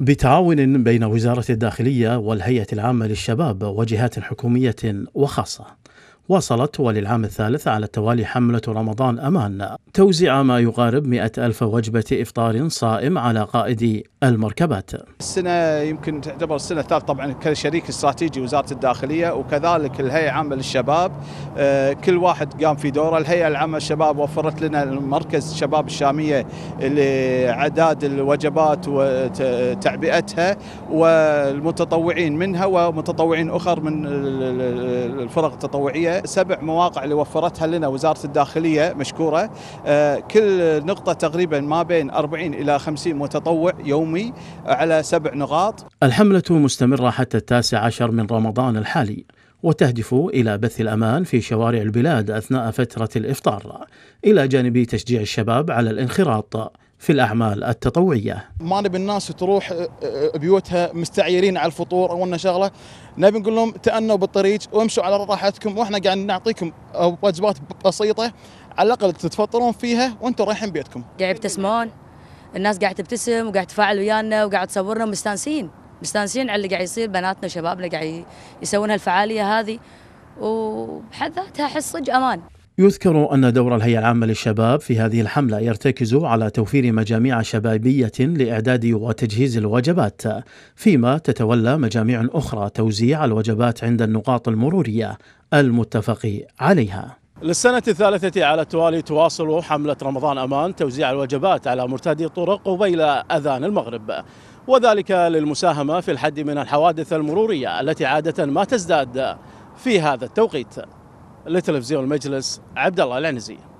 بتعاون بين وزارة الداخلية والهيئة العامة للشباب وجهات حكومية وخاصة واصلت وللعام الثالث على التوالي حملة رمضان أمان توزيع ما يقارب مئة ألف وجبة إفطار صائم على قائدي المركبات السنة يمكن تعتبر السنة الثالثة طبعا كشريك استراتيجي وزارة الداخلية وكذلك الهيئة العامة للشباب آه، كل واحد قام في دوره الهيئة العامة للشباب وفرت لنا مركز شباب الشامية لعداد الوجبات وتعبئتها والمتطوعين منها ومتطوعين أخر من الفرق التطوعية سبع مواقع اللي وفرتها لنا وزارة الداخلية مشكورة آه، كل نقطة تقريبا ما بين 40 إلى 50 متطوع يوميا الحكومي على سبع نقاط الحملة مستمرة حتى التاسع عشر من رمضان الحالي وتهدف إلى بث الأمان في شوارع البلاد أثناء فترة الإفطار إلى جانب تشجيع الشباب على الانخراط في الأعمال التطوعية ما نبي الناس تروح آه، آه، بيوتها مستعيرين على الفطور أو شغلة نبي نقول لهم تأنوا بالطريق وامشوا على راحتكم وإحنا قاعد نعطيكم آه، وجبات بسيطة على الأقل تتفطرون فيها وأنتم رايحين بيتكم قاعد تسمعون الناس قاعد تبتسم وقاعد تفاعل ويانا وقاعد تصورنا مستانسين مستانسين على اللي قاعد يصير بناتنا وشبابنا قاعد يسوون هالفعاليه هذه وبحد ذاتها احس صدق امان يذكر أن دور الهيئة العامة للشباب في هذه الحملة يرتكز على توفير مجاميع شبابية لإعداد وتجهيز الوجبات، فيما تتولى مجاميع أخرى توزيع الوجبات عند النقاط المرورية المتفق عليها. للسنة الثالثة على التوالي تواصل حملة رمضان أمان توزيع الوجبات على مرتادي الطرق قبيل أذان المغرب وذلك للمساهمة في الحد من الحوادث المرورية التي عادة ما تزداد في هذا التوقيت لتلفزيون المجلس عبد الله العنزي